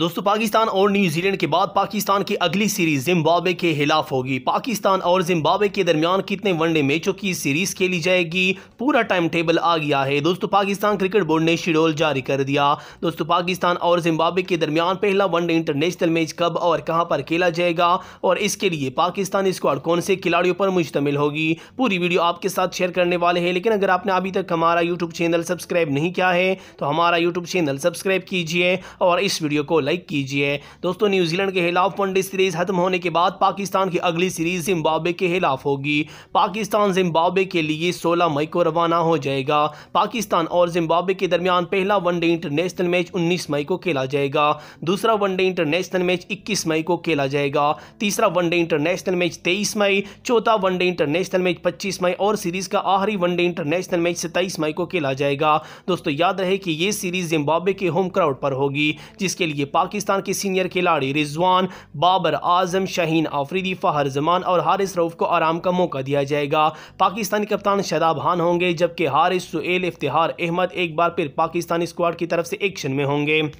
दोस्तों पाकिस्तान और न्यूजीलैंड के बाद पाकिस्तान की अगली सीरीज जिम्बाब्वे के खिलाफ होगी पाकिस्तान और जिम्बाब्वे के दरमियान कितने वनडे मैचों की सीरीज खेली जाएगी पूरा टाइम टेबल आ गया है दोस्तों पाकिस्तान क्रिकेट बोर्ड ने शेड्यूल जारी कर दिया दोस्तों पाकिस्तान और जिम्बाब्वे के दरमियान पहला वनडे इंटरनेशनल मैच कब और कहाँ पर खेला जाएगा और इसके लिए पाकिस्तान स्क्वाड कौन से खिलाड़ियों पर मुश्तमिल होगी पूरी वीडियो आपके साथ शेयर करने वाले हैं लेकिन अगर आपने अभी तक हमारा यूट्यूब चैनल सब्सक्राइब नहीं किया है तो हमारा यूट्यूब चैनल सब्सक्राइब कीजिए और इस वीडियो को लाइक कीजिए दोस्तों न्यूजीलैंड के खिलाफ वनडे सीरीज खत्म होने के बाद पाकिस्तान की अगली सीरीज जिम्बाब्वे के खिलाफ होगी पाकिस्तान जिम्बाब्वे के लिए सोलह मई को रवाना हो जाएगा पाकिस्तान और जिम्बाब्वे के दरमियान पहला वनडे इंटरनेशनल मैच उन्नीस मई को खेला जाएगा दूसरा वनडे इंटरनेशनल मैच इक्कीस मई को खेला जाएगा तीसरा वनडे इंटरनेशनल मैच तेईस मई चौथा वनडे इंटरनेशनल मैच पच्चीस मई और सीरीज का आखिरी वनडे इंटरनेशनल मैच सत्ताईस मई को खेला जाएगा दोस्तों याद रहे कि यह सीरीज जिम्बाब्वे के होम क्राउड पर होगी जिसके लिए पाकिस्तान के सीनियर खिलाड़ी रिजवान बाबर आजम शहीन आफरीदी फ़हर जमान और हारिस रऊफ़ को आराम का मौका दिया जाएगा पाकिस्तानी कप्तान शदाब खान होंगे जबकि हारिस सुल इफ्तार अहमद एक बार फिर पाकिस्तानी स्क्वाड की तरफ से एक्शन में होंगे